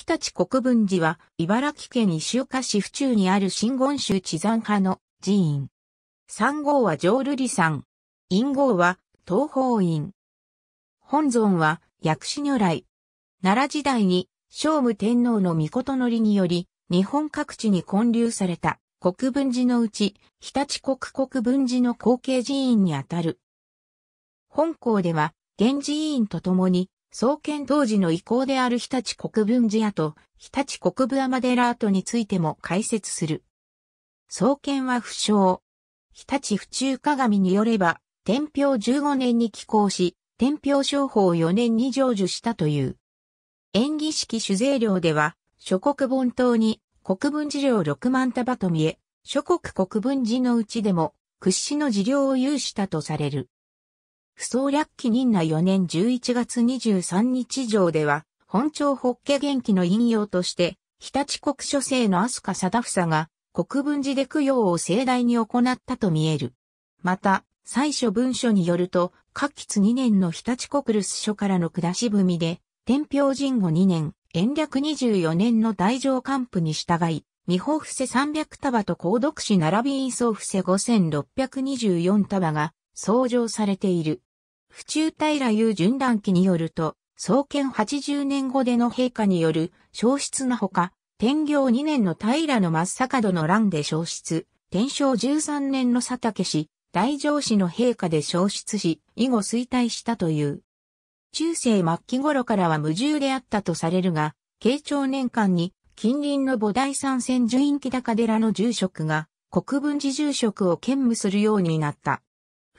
日立国分寺は、茨城県石岡市府中にある新言宗地山派の寺院。三号は浄瑠璃山。陰号は東方院。本尊は薬師如来。奈良時代に聖武天皇の御事のりにより、日本各地に建立された国分寺のうち、日立国国分寺の後継寺院にあたる。本校では、源寺院とともに、創建当時の意向である日立国分寺跡、日立国分天寺跡についても解説する。創建は不詳。日立府中鏡によれば、天平15年に寄港し、天平商法4年に成就したという。演技式酒税料では、諸国本島に国分寺料6万束と見え、諸国国分寺のうちでも屈指の事量を有したとされる。不走略記任な4年11月23日上では、本庁法華元気の引用として、日立国書生の飛鳥貞房が、国分寺で供養を盛大に行ったと見える。また、最初文書によると、夏季2年の日立国留守書からの下しみで、天平神後2年、延暦24年の大乗官府に従い、未法伏せ300束と高読士並び印送伏せ5624束が、創上されている。府中平優順覧記によると、創建80年後での陛下による消失なほか、天行2年の平の松阪の乱で消失、天正13年の佐竹氏、大城氏の陛下で消失し、以後衰退したという。中世末期頃からは無重であったとされるが、慶長年間に近隣の菩提山線順院木高寺の住職が国分寺住職を兼務するようになった。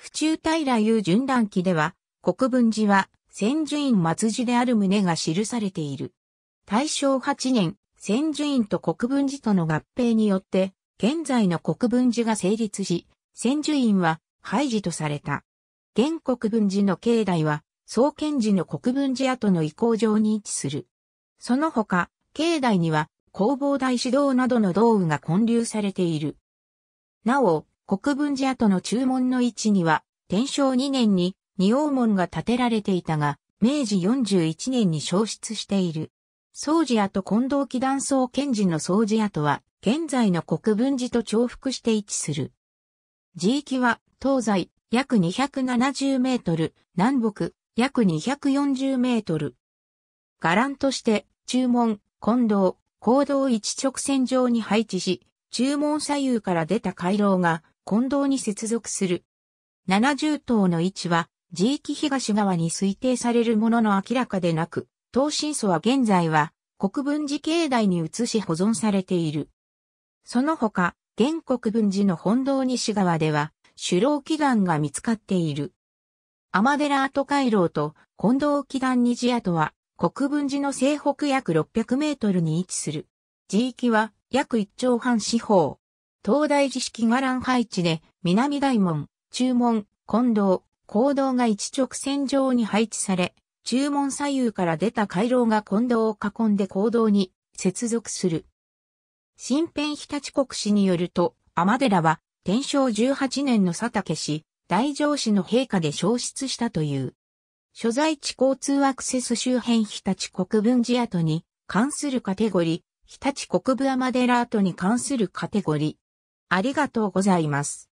府中平優順覧記では、国分寺は、千住院末寺である旨が記されている。大正8年、千住院と国分寺との合併によって、現在の国分寺が成立し、千住院は廃寺とされた。現国分寺の境内は、創建寺の国分寺跡の移行上に位置する。その他、境内には、弘法大師堂などの道具が建立されている。なお、国分寺跡の注文の位置には、天正2年に二王門が建てられていたが、明治41年に消失している。掃除跡近藤木断層賢治の掃除跡は、現在の国分寺と重複して位置する。地域は、東西約270メートル、南北約240メートル。伽藍として、注文、近藤、行動一直線上に配置し、注文左右から出た回廊が、近道に接続する。70島の位置は、地域東側に推定されるものの明らかでなく、東進祖は現在は国分寺境内に移し保存されている。その他、現国分寺の本堂西側では、首老祈願が見つかっている。天寺跡回廊と近道祈願西跡は、国分寺の西北約600メートルに位置する。地域は約一丁半四方、東大寺式伽藍配置で、南大門、中門、近道、行道が一直線上に配置され、中門左右から出た回廊が近道を囲んで行道に接続する。新編日立国史によると、天寺は、天正18年の佐竹氏、大城氏の陛下で消失したという。所在地交通アクセス周辺日立国分寺跡に関するカテゴリー、日立国分天寺跡に関するカテゴリー。ありがとうございます。